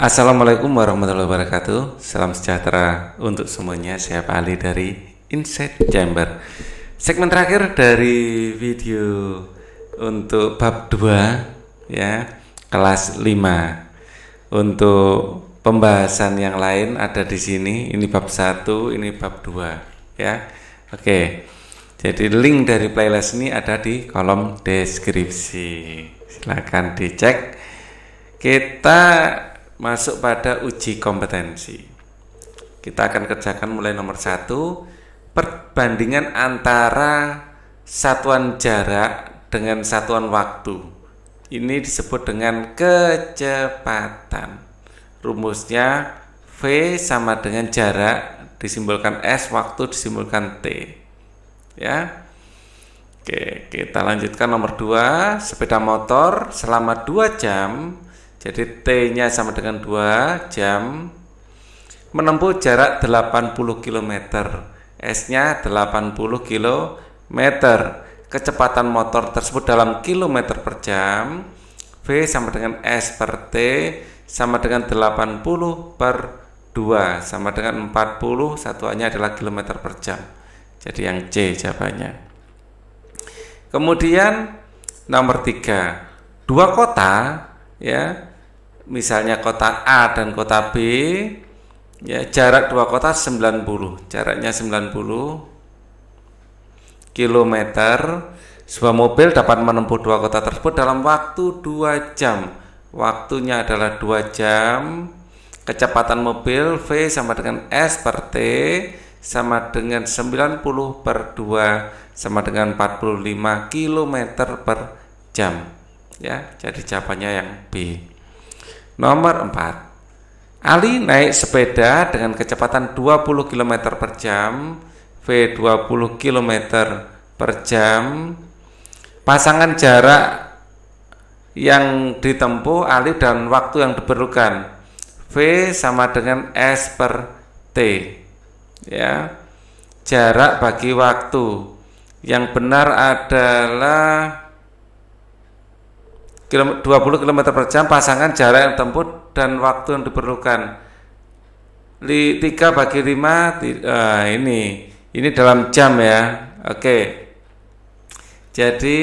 Assalamualaikum warahmatullahi wabarakatuh Salam sejahtera untuk semuanya Saya Pak Ali dari Insight Chamber Segmen terakhir dari video untuk bab 2 ya kelas 5 Untuk pembahasan yang lain ada di sini Ini bab 1, ini bab 2 ya Oke jadi link dari playlist ini ada di kolom deskripsi. Silahkan dicek kita masuk pada uji kompetensi. Kita akan kerjakan mulai nomor satu, perbandingan antara satuan jarak dengan satuan waktu. Ini disebut dengan kecepatan. Rumusnya V sama dengan jarak disimbolkan S, waktu disimbolkan T. Ya. Oke, kita lanjutkan nomor 2, sepeda motor selama 2 jam jadi T-nya sama dengan 2 jam menempuh jarak 80 km. S-nya 80 km. Kecepatan motor tersebut dalam kilometer per jam. V sama dengan S per T sama dengan 80 per 2 sama dengan 40 satuannya adalah kilometer per jam. Jadi yang C jawabannya. Kemudian nomor 3, dua kota ya misalnya kota A dan kota B ya jarak dua kota 90 jaraknya 90 km sebuah mobil dapat menempuh dua kota tersebut dalam waktu dua jam waktunya adalah dua jam kecepatan mobil V sama dengan S per T sama dengan 90 per 2 sama dengan 45 km per jam ya jadi jawabannya yang B Nomor 4. Ali naik sepeda dengan kecepatan 20 km per jam V20 km per jam Pasangan jarak yang ditempuh Ali dan waktu yang diperlukan V sama dengan S per T ya jarak bagi waktu yang benar adalah 20 km per jam pasangan jarak yang tempuh dan waktu yang diperlukan Li, 3 bagi 5 di, uh, ini ini dalam jam ya oke okay. jadi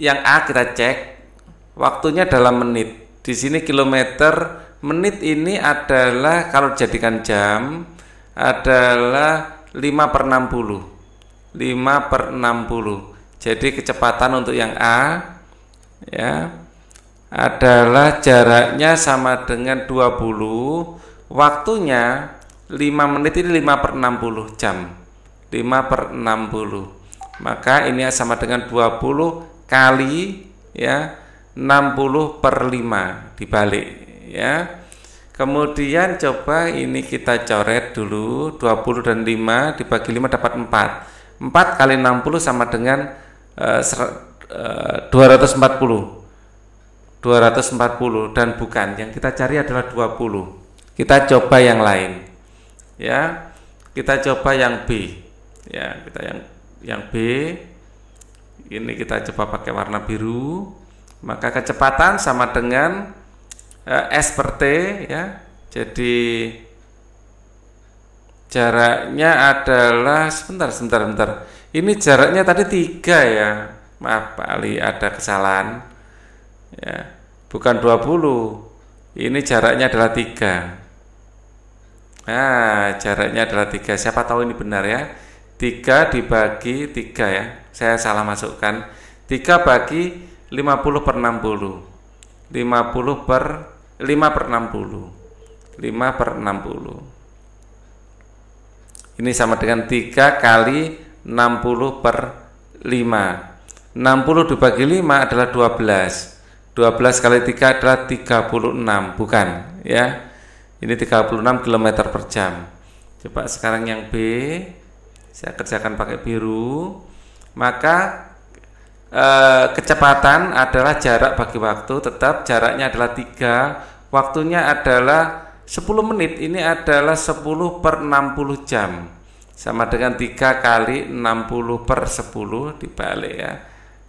yang A kita cek waktunya dalam menit di sini kilometer menit ini adalah kalau jadikan jam adalah 5 per 60 5 per 60 jadi kecepatan untuk yang A ya adalah jaraknya sama dengan 20 waktunya 5 menit ini 5 per 60 jam 5 per 60 maka ini sama dengan 20 kali ya 60 per 5 dibalik ya kemudian coba ini kita coret dulu 20 dan 5 dibagi 5 dapat 4 4 kali 60 sama dengan eh, ser, 240 eh, 240 dan bukan yang kita cari adalah 20 kita coba yang lain ya kita coba yang B ya kita yang yang B ini kita coba pakai warna biru maka kecepatan sama dengan eh, S per T ya jadi jaraknya adalah sebentar sebentar sebentar ini jaraknya tadi 3 ya maaf Pak Ali ada kesalahan ya bukan 20 ini jaraknya adalah tiga nah jaraknya adalah tiga siapa tahu ini benar ya tiga dibagi tiga ya saya salah masukkan tiga bagi 50 per 60 50 per 5 per 60 5 per 60 ini sama dengan 3 kali 60 per 5 60 dibagi 5 adalah 12 12 kali 3 adalah 36, bukan ya. Ini 36 km per jam. Coba sekarang yang B saya kerjakan pakai biru. Maka eh, kecepatan adalah jarak bagi waktu, tetap jaraknya adalah 3, waktunya adalah 10 menit. Ini adalah 10 per 60 jam. Sama dengan 3 kali 60 per 10 dibalik ya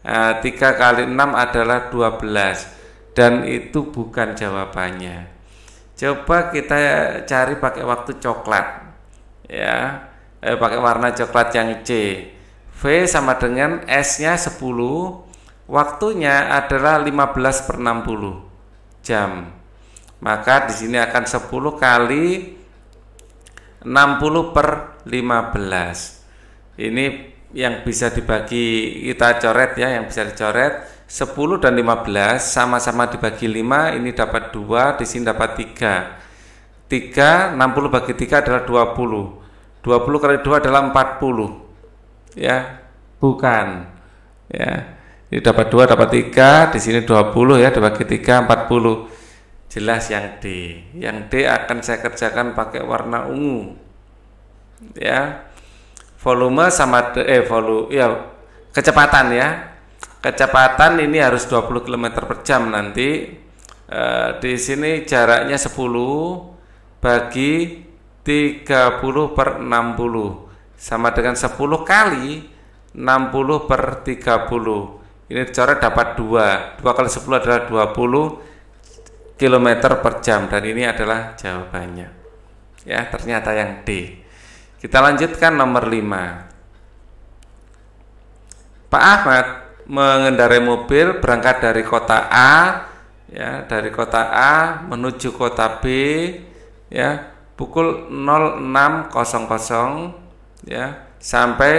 3 eh, kali 6 adalah 12 dan itu bukan jawabannya. Coba kita cari pakai waktu coklat. Ya. Eh, pakai warna coklat yang C. V sama dengan S-nya 10, waktunya adalah 15 per 60 jam. Maka di sini akan 10 kali 60 per 15. Ini yang bisa dibagi kita coret ya yang bisa dicoret 10 dan 15 sama-sama dibagi 5 ini dapat 2 di sini dapat 3 3 60 bagi 3 adalah 20 20 kali 2 adalah 40 ya bukan ya ini dapat 2 dapat 3 di sini 20 ya dibagi 3 40 jelas yang D yang D akan saya kerjakan pakai warna ungu ya volume sama eh volume ya kecepatan ya kecepatan ini harus 20 km per jam nanti e, di sini jaraknya 10 bagi 30 per 60 sama dengan 10 kali 60 per 30 ini jarak dapat 2 2 kali 10 adalah 20 km per jam dan ini adalah jawabannya ya ternyata yang D kita lanjutkan nomor 5. Pak Ahmad mengendarai mobil berangkat dari kota A ya, dari kota A menuju kota B ya, pukul 06.00 ya, sampai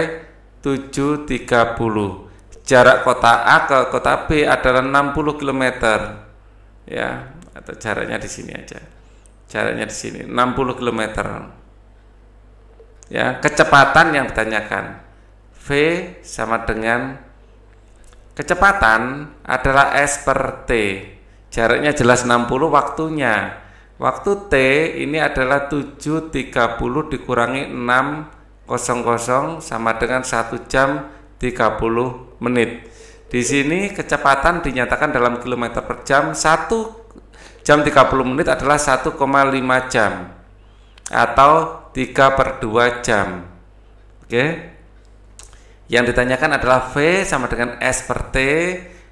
7.30 jarak kota A ke kota B adalah 60 km. Ya, atau jaraknya di sini aja. Jaraknya di sini 60 km ya kecepatan yang ditanyakan v sama dengan kecepatan adalah s per t jaraknya jelas 60 waktunya waktu t ini adalah 7.30 dikurangi 6.00 sama dengan 1 jam 30 menit di sini kecepatan dinyatakan dalam kilometer per jam 1 jam 30 menit adalah 1,5 jam atau 3 per 2 jam oke okay. yang ditanyakan adalah V sama dengan S per T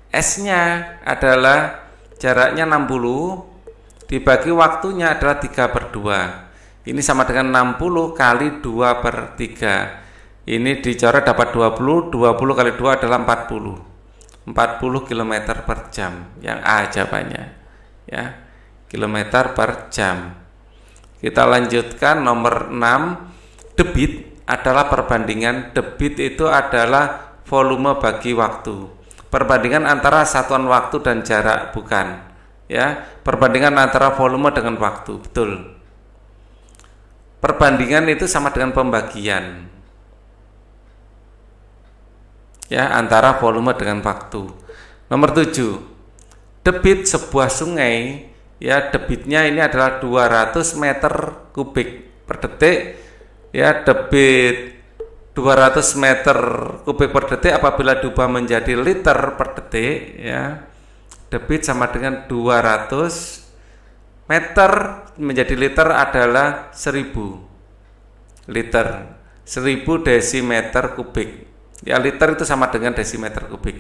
S nya adalah jaraknya 60 dibagi waktunya adalah 3 per 2 ini sama dengan 60 kali 2 per 3 ini dicoret dapat 20 20 kali 2 adalah 40 40 km per jam yang A jawabannya ya kilometer per jam kita lanjutkan nomor 6 debit adalah perbandingan debit itu adalah volume bagi waktu. Perbandingan antara satuan waktu dan jarak bukan ya. Perbandingan antara volume dengan waktu, betul. Perbandingan itu sama dengan pembagian. Ya, antara volume dengan waktu. Nomor 7. Debit sebuah sungai ya debitnya ini adalah 200 meter kubik per detik ya debit 200 meter kubik per detik apabila diubah menjadi liter per detik ya debit sama dengan 200 meter menjadi liter adalah 1000 liter 1000 desimeter kubik ya liter itu sama dengan desimeter kubik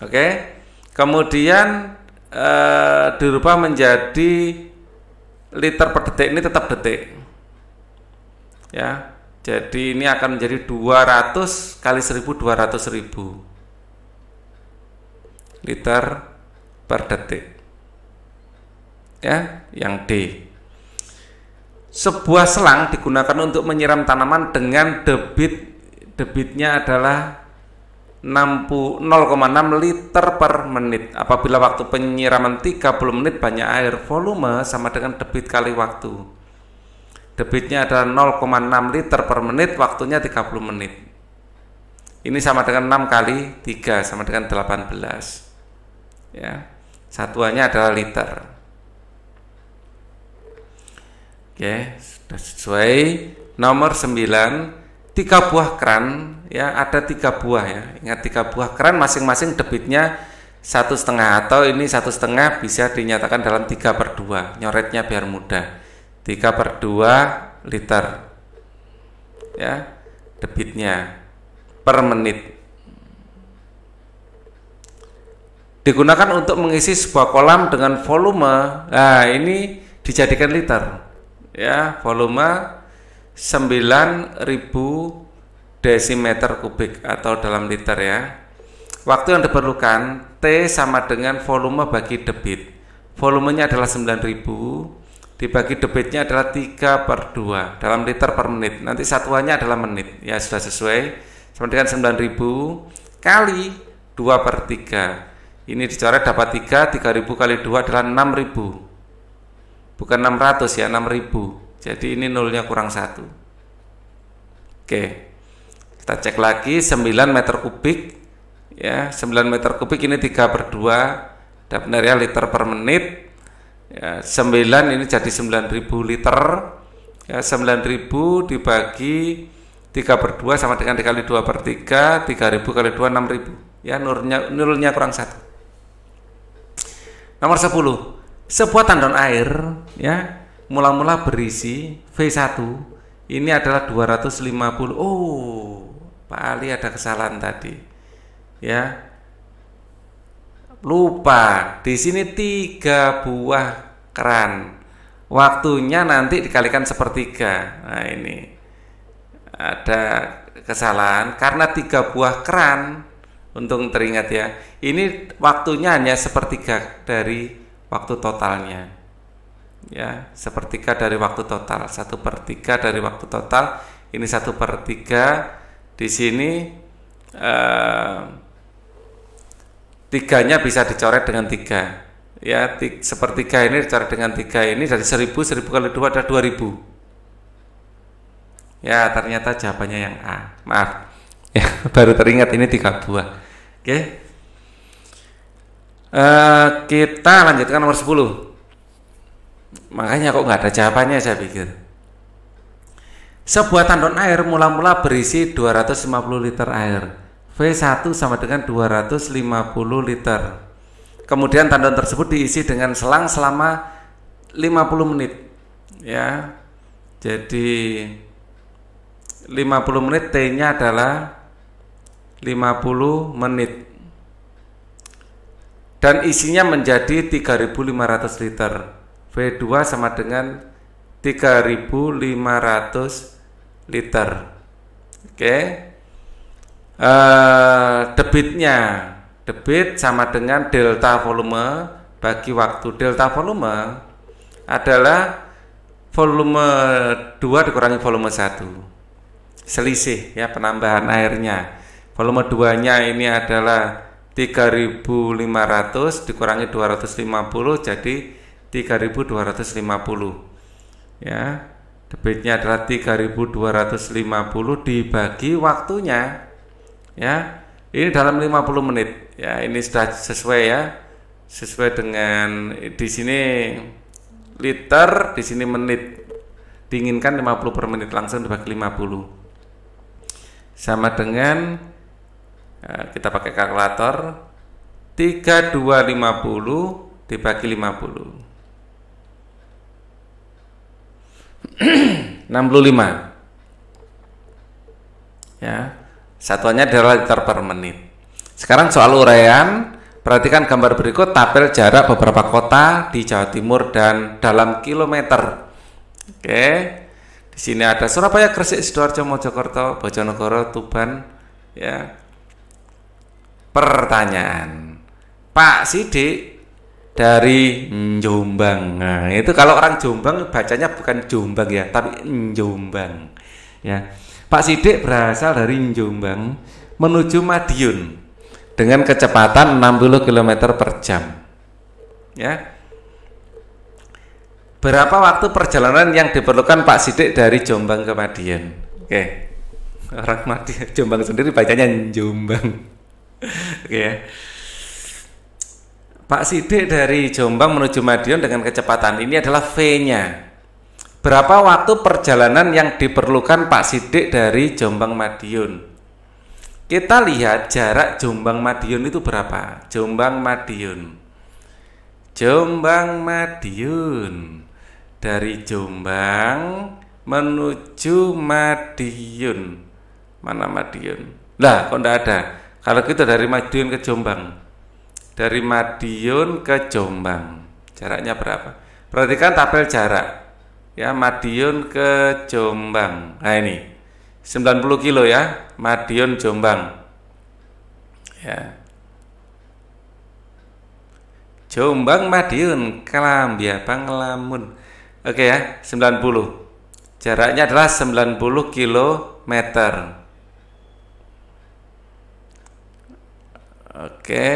oke okay? kemudian e, dirubah menjadi liter per detik ini tetap detik ya jadi ini akan menjadi 200 kali 1000 ribu liter per detik ya yang D sebuah selang digunakan untuk menyiram tanaman dengan debit debitnya adalah 0,6 liter per menit apabila waktu penyiraman 30 menit banyak air volume sama dengan debit kali waktu debitnya adalah 0,6 liter per menit waktunya 30 menit ini sama dengan 6 kali 3 sama dengan 18 ya satuannya adalah liter oke sudah sesuai nomor 9 tiga buah keran ya ada tiga buah ya ingat tiga buah keran masing-masing debitnya satu setengah atau ini satu setengah bisa dinyatakan dalam tiga per dua nyoretnya biar mudah tiga per dua liter ya debitnya per menit digunakan untuk mengisi sebuah kolam dengan volume nah ini dijadikan liter ya volume 9000 desimeter kubik atau dalam liter ya. Waktu yang diperlukan T sama dengan volume bagi debit. Volumenya adalah 9000 dibagi debitnya adalah 3 per 2 dalam liter per menit. Nanti satuannya adalah menit. Ya sudah sesuai. Sama dengan 9000 kali 2 per 3. Ini dicoret dapat 3, 3000 kali 2 adalah 6000. Bukan 600 ya, 6000. Jadi ini nolnya kurang satu. Oke. Kita cek lagi 9 meter kubik ya 9 meter kubik ini 3 per 2 ya liter per menit ya, 9 ini jadi 9000 liter ya, 9000 dibagi 3 per 2 sama dengan dikali 2 per 3 3000 kali 2 6000 ya nurnya nurnya kurang satu nomor 10 sebuah tandon air ya mula-mula berisi V1 ini adalah 250 oh Pak Ali ada kesalahan tadi ya lupa di sini tiga buah keran waktunya nanti dikalikan sepertiga nah ini ada kesalahan karena tiga buah keran untung teringat ya ini waktunya hanya sepertiga dari waktu totalnya ya sepertiga dari waktu total satu per tiga dari waktu total ini satu per tiga di sini eh, bisa dicoret dengan tiga ya sepertiga ini dicoret dengan tiga ini dari seribu seribu kali dua ada dua ribu ya ternyata jawabannya yang A maaf ya baru teringat ini tiga buah oke okay. uh, eh, kita lanjutkan nomor sepuluh. Makanya kok nggak ada jawabannya saya pikir. Sebuah tandon air mula-mula berisi 250 liter air. V1 sama dengan 250 liter. Kemudian tandon tersebut diisi dengan selang selama 50 menit. Ya. Jadi 50 menit T-nya adalah 50 menit dan isinya menjadi 3.500 liter. B2 sama dengan 3500 liter. Oke. Okay. Uh, eh, debitnya debit sama dengan delta volume bagi waktu delta volume adalah volume 2 dikurangi volume 1 selisih ya penambahan airnya volume 2 nya ini adalah 3500 dikurangi 250 jadi 3250 ya debitnya adalah 3250 dibagi waktunya ya ini dalam 50 menit ya ini sudah sesuai ya sesuai dengan di sini liter di sini menit lima 50 per menit langsung dibagi 50 sama dengan ya, kita pakai kalkulator 3250 dibagi 50 65 ya satuannya adalah liter per menit sekarang soal uraian perhatikan gambar berikut tabel jarak beberapa kota di Jawa Timur dan dalam kilometer oke di sini ada Surabaya Gresik Sidoarjo Mojokerto Bojonegoro Tuban ya pertanyaan Pak Sidik dari Jombang. Nah, itu kalau orang Jombang bacanya bukan Jombang ya, tapi Jombang. Ya. Pak Sidik berasal dari Jombang menuju Madiun dengan kecepatan 60 km per jam. Ya. Berapa waktu perjalanan yang diperlukan Pak Sidik dari Jombang ke Madiun? Oke. Orang Madiun Jombang sendiri bacanya Jombang. Oke ya. Pak Sidik dari Jombang menuju Madiun dengan kecepatan ini adalah V-nya. Berapa waktu perjalanan yang diperlukan Pak Sidik dari Jombang Madiun? Kita lihat jarak Jombang Madiun itu berapa? Jombang Madiun. Jombang Madiun. Dari Jombang menuju Madiun. Mana Madiun? Lah, kok enggak ada? Kalau kita dari Madiun ke Jombang dari Madiun ke Jombang. Jaraknya berapa? Perhatikan tabel jarak. Ya, Madiun ke Jombang. Nah, ini. 90 kilo ya, Madiun Jombang. Ya. Jombang Madiun, Kelambiabang panglamun, Oke ya, 90. Jaraknya adalah 90 kilometer. Oke.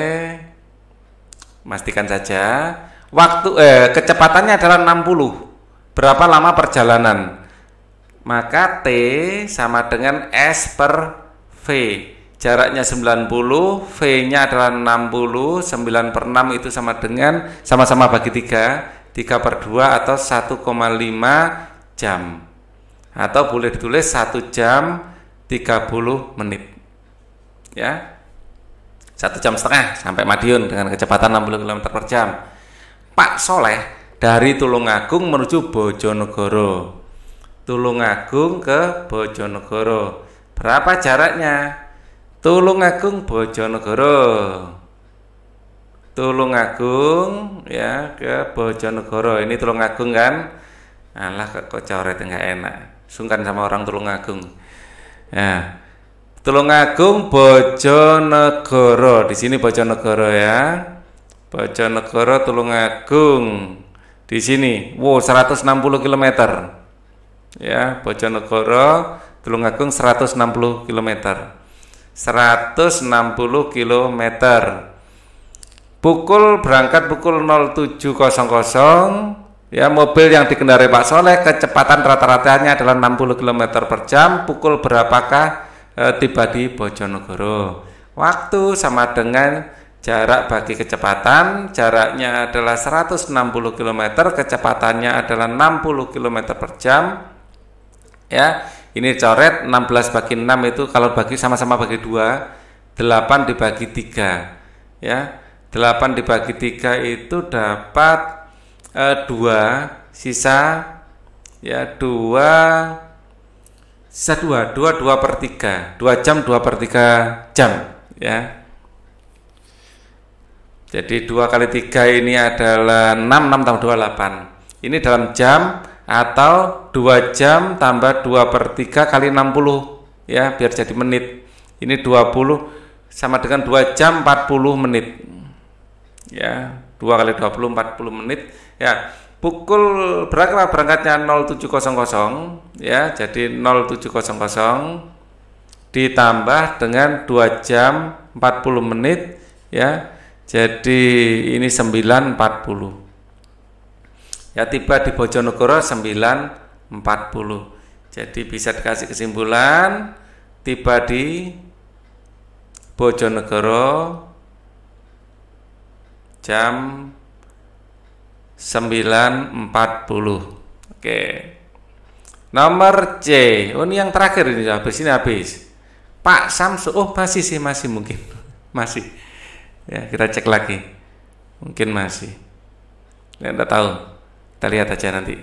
Pastikan saja. Waktu eh, kecepatannya adalah 60. Berapa lama perjalanan? Maka T sama dengan S per V. Jaraknya 90, V-nya adalah 60, 9 per 6 itu sama dengan sama-sama bagi 3, 3 per 2 atau 1,5 jam. Atau boleh ditulis 1 jam 30 menit. Ya, satu jam setengah sampai Madiun dengan kecepatan 60 km per jam. Pak Soleh dari Tulungagung menuju Bojonegoro. Tulungagung ke Bojonegoro. Berapa jaraknya? Tulungagung Bojonegoro. Tulungagung ya ke Bojonegoro. Ini Tulungagung kan? Alah kok coret enggak enak. Sungkan sama orang Tulungagung. Ya. Tulungagung Bojonegoro. Di sini Bojonegoro ya. Bojonegoro Tulungagung. Di sini, wow 160 km. Ya, Bojonegoro Tulungagung 160 km. 160 km. Pukul berangkat pukul 07.00 Ya, mobil yang dikendarai Pak Soleh kecepatan rata-ratanya adalah 60 km per jam. Pukul berapakah e, tiba di Bojonegoro. Waktu sama dengan jarak bagi kecepatan, jaraknya adalah 160 km, kecepatannya adalah 60 km per jam. Ya, ini coret 16 bagi 6 itu kalau bagi sama-sama bagi 2, 8 dibagi 3. Ya, 8 dibagi 3 itu dapat e, eh, 2 sisa ya 2 satu dua dua dua per tiga dua jam dua per tiga jam ya jadi dua kali tiga ini adalah enam enam tambah dua delapan ini dalam jam atau dua jam tambah dua per tiga kali enam puluh ya biar jadi menit ini dua puluh sama dengan dua jam empat puluh menit ya dua kali dua puluh empat puluh menit ya pukul berapa berangkatnya 07.00 ya jadi 07.00 ditambah dengan 2 jam 40 menit ya jadi ini 9.40 ya tiba di Bojonegoro 9.40 jadi bisa dikasih kesimpulan tiba di Bojonegoro jam 940. Oke. Nomor C. Oh, ini yang terakhir ini habis ini habis. Pak Samsu. Oh, masih sih masih mungkin. Masih. Ya, kita cek lagi. Mungkin masih. Ya, enggak tahu. Kita lihat aja nanti.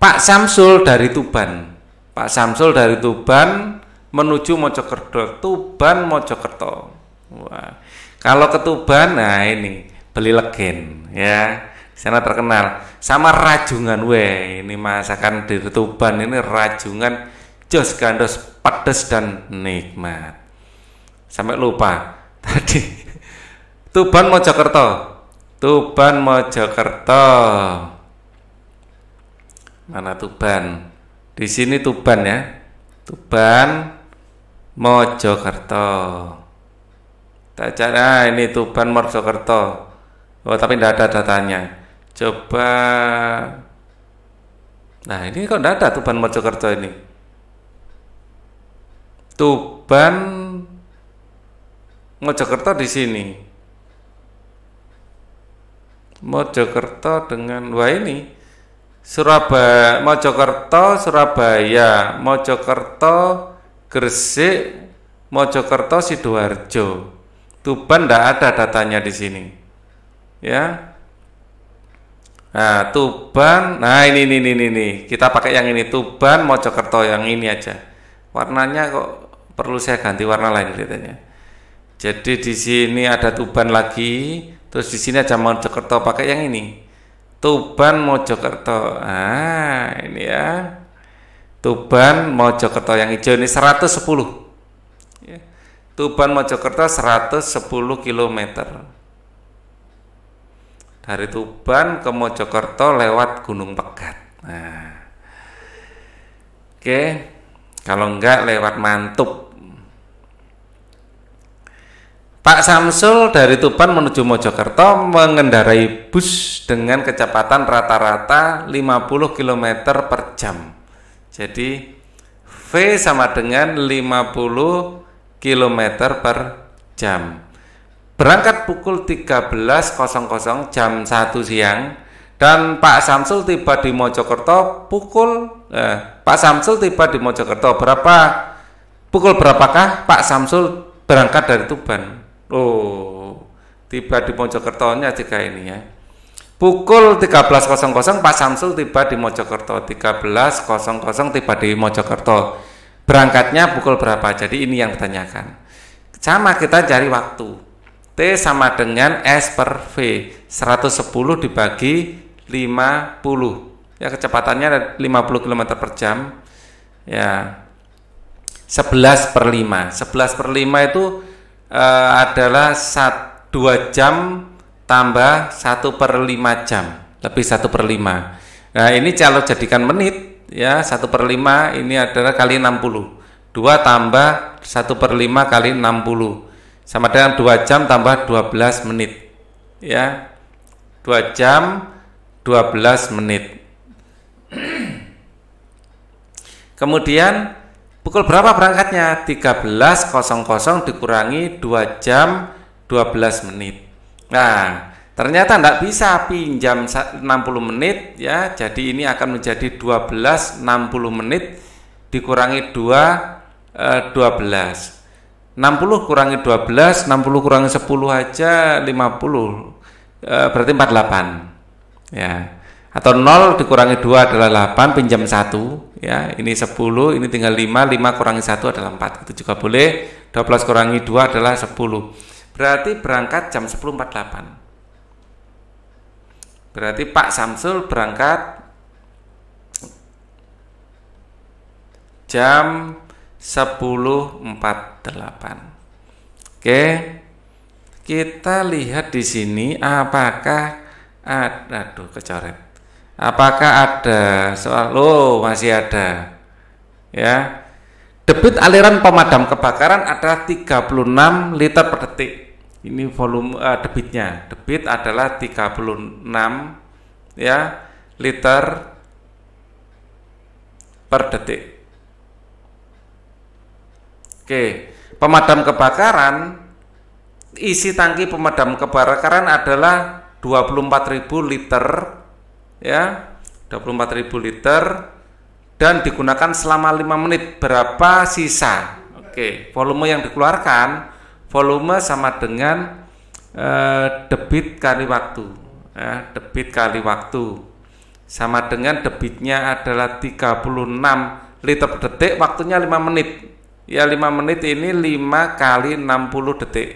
Pak Samsul dari Tuban. Pak Samsul dari Tuban menuju Mojokerto. Tuban Mojokerto. Wah. Kalau ke Tuban, nah ini beli legen ya sana terkenal sama rajungan weh ini masakan di Tuban ini rajungan jos gandos pedes dan nikmat sampai lupa tadi Tuban Mojokerto Tuban Mojokerto mana Tuban di sini Tuban ya Tuban Mojokerto tak cara ah, ini Tuban Mojokerto oh tapi tidak ada datanya Coba Nah ini kok tidak ada Tuban Mojokerto ini Tuban Mojokerto di sini Mojokerto dengan wah ini Surabaya Mojokerto Surabaya Mojokerto Gresik Mojokerto Sidoarjo Tuban tidak ada datanya di sini ya Nah, Tuban. Nah, ini ini ini ini. Kita pakai yang ini Tuban Mojokerto yang ini aja. Warnanya kok perlu saya ganti warna lain kelihatannya. Jadi di sini ada Tuban lagi, terus di sini aja Mojokerto pakai yang ini. Tuban Mojokerto. Ah, ini ya. Tuban Mojokerto yang hijau ini 110. Ya. Tuban Mojokerto 110 km dari Tuban ke Mojokerto lewat Gunung Pegat. Nah. Oke, kalau enggak lewat Mantup. Pak Samsul dari Tuban menuju Mojokerto mengendarai bus dengan kecepatan rata-rata 50 km per jam. Jadi V sama dengan 50 km per jam berangkat pukul 13.00 jam 1 siang dan Pak Samsul tiba di Mojokerto pukul eh, Pak Samsul tiba di Mojokerto berapa pukul berapakah Pak Samsul berangkat dari Tuban? Oh, tiba di Mojokerto nya jika ini ya. Pukul 13.00 Pak Samsul tiba di Mojokerto 13.00 tiba di Mojokerto Berangkatnya pukul berapa? Jadi ini yang ditanyakan Sama kita cari waktu T sama dengan S per V 110 dibagi 50 ya kecepatannya 50 km per jam ya 11 per 5 11 per 5 itu e, adalah 1, 2 jam tambah 1 per 5 jam lebih 1 per 5 nah ini kalau jadikan menit ya 1 per 5 ini adalah kali 60 2 tambah 1 per 5 kali 60 sama dengan 2 jam tambah 12 menit ya 2 jam 12 menit kemudian pukul berapa berangkatnya 13.00 dikurangi 2 jam 12 menit nah ternyata tidak bisa pinjam 60 menit ya jadi ini akan menjadi 12 60 menit dikurangi 2 12 eh, 60 kurangi 12, 60 kurangi 10 aja 50. E, eh, berarti 48. Ya. Atau 0 dikurangi 2 adalah 8, pinjam 1, ya. Ini 10, ini tinggal 5, 5 kurangi 1 adalah 4. Itu juga boleh. 12 kurangi 2 adalah 10. Berarti berangkat jam 10.48. Berarti Pak Samsul berangkat jam 1048. Oke. Kita lihat di sini apakah ada aduh kecoret. Apakah ada soal oh masih ada. Ya. Debit aliran pemadam kebakaran adalah 36 liter per detik. Ini volume uh, debitnya. Debit adalah 36 ya liter per detik. Oke, pemadam kebakaran isi tangki pemadam kebakaran adalah 24.000 liter ya. 24.000 liter dan digunakan selama 5 menit. Berapa sisa? Oke, volume yang dikeluarkan volume sama dengan eh, debit kali waktu. Ya, debit kali waktu sama dengan debitnya adalah 36 liter per detik, waktunya 5 menit ya 5 menit ini 5 kali 60 detik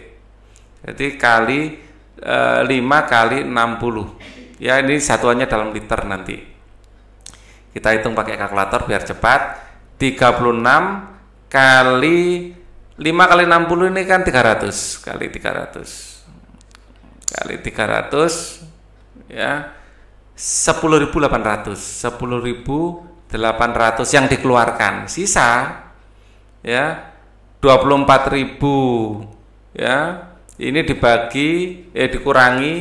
jadi kali e, eh, 5 kali 60 ya ini satuannya dalam liter nanti kita hitung pakai kalkulator biar cepat 36 kali 5 kali 60 ini kan 300 kali 300 kali 300 ya 10.800 10.800 yang dikeluarkan sisa ya 24.000 ya ini dibagi eh dikurangi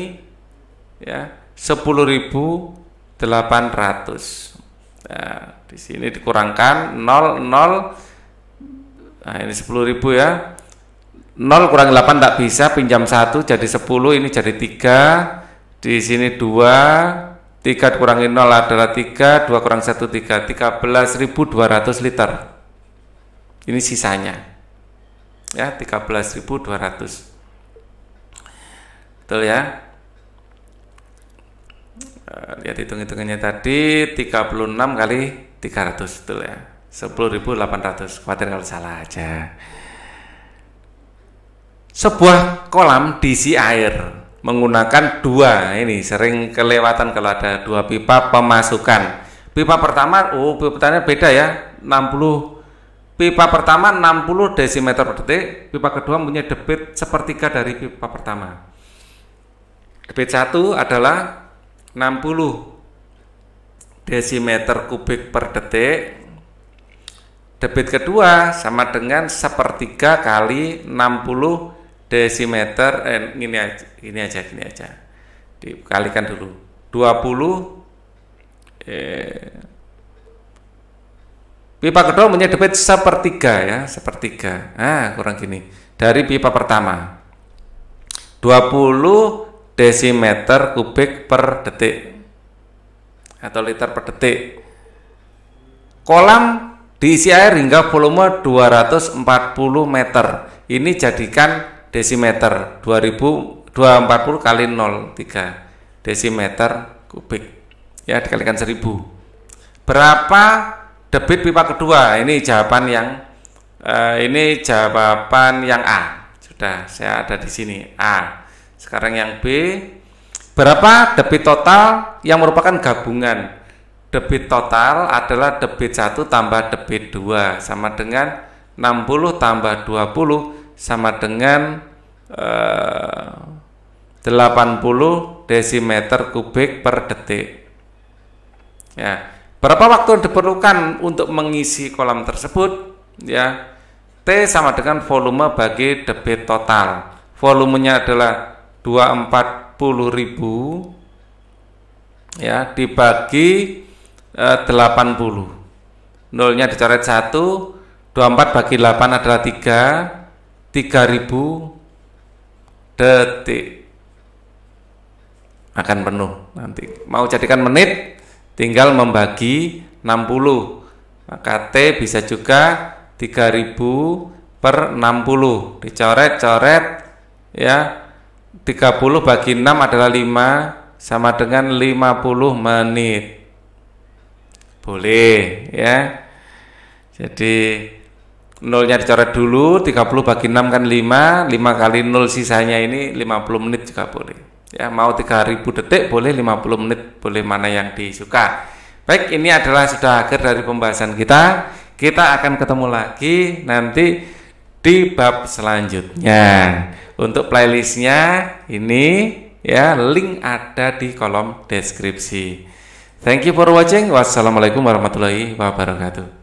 ya 10.800 nah, ya, di sini dikurangkan 0 0 nah ini 10.000 ya 0 kurang 8 tidak bisa pinjam 1 jadi 10 ini jadi 3 di sini 2 3 kurangi 0 adalah 3 2 kurang 1 3 13.200 liter ini sisanya. Ya, 13.200. Betul ya? Eh, lihat hitung-hitungannya tadi 36 kali 300 betul ya 10.800 khawatir kalau salah aja sebuah kolam diisi air menggunakan dua ini sering kelewatan kalau ada dua pipa pemasukan pipa pertama oh pipa pertama beda ya 60 pipa pertama 60 dm per detik, pipa kedua punya debit sepertiga dari pipa pertama. Debit satu adalah 60 dm kubik per detik. Debit kedua sama dengan sepertiga kali 60 dm eh, ini aja, ini aja ini aja. Dikalikan dulu. 20 eh Pipa kedua punya debit sepertiga ya, sepertiga. Ah, kurang gini. Dari pipa pertama. 20 desimeter kubik per detik atau liter per detik. Kolam diisi air hingga volume 240 meter. Ini jadikan desimeter 2000 240 kali 03 desimeter kubik. Ya, dikalikan 1000. Berapa Debit pipa kedua, ini jawaban yang uh, ini jawaban yang A. Sudah, saya ada di sini A. Sekarang yang B, berapa debit total yang merupakan gabungan debit total adalah debit 1 tambah debit 2 sama dengan 60 tambah 20 sama dengan eh, 80 desimeter kubik per detik. Ya, Berapa waktu yang diperlukan untuk mengisi kolam tersebut? Ya, T sama dengan volume bagi debit total. Volumenya adalah 240.000 ya dibagi e, eh, 80. Nolnya dicoret 1, 24 bagi 8 adalah 3, 3000 detik akan penuh nanti. Mau jadikan menit tinggal membagi 60 maka nah, T bisa juga 3000 per 60 dicoret-coret ya 30 bagi 6 adalah 5 sama dengan 50 menit boleh ya jadi nolnya dicoret dulu 30 bagi 6 kan 5 5 kali 0 sisanya ini 50 menit juga boleh ya mau 3000 detik boleh 50 menit boleh mana yang disuka baik ini adalah sudah akhir dari pembahasan kita kita akan ketemu lagi nanti di bab selanjutnya untuk playlistnya ini ya link ada di kolom deskripsi thank you for watching wassalamualaikum warahmatullahi wabarakatuh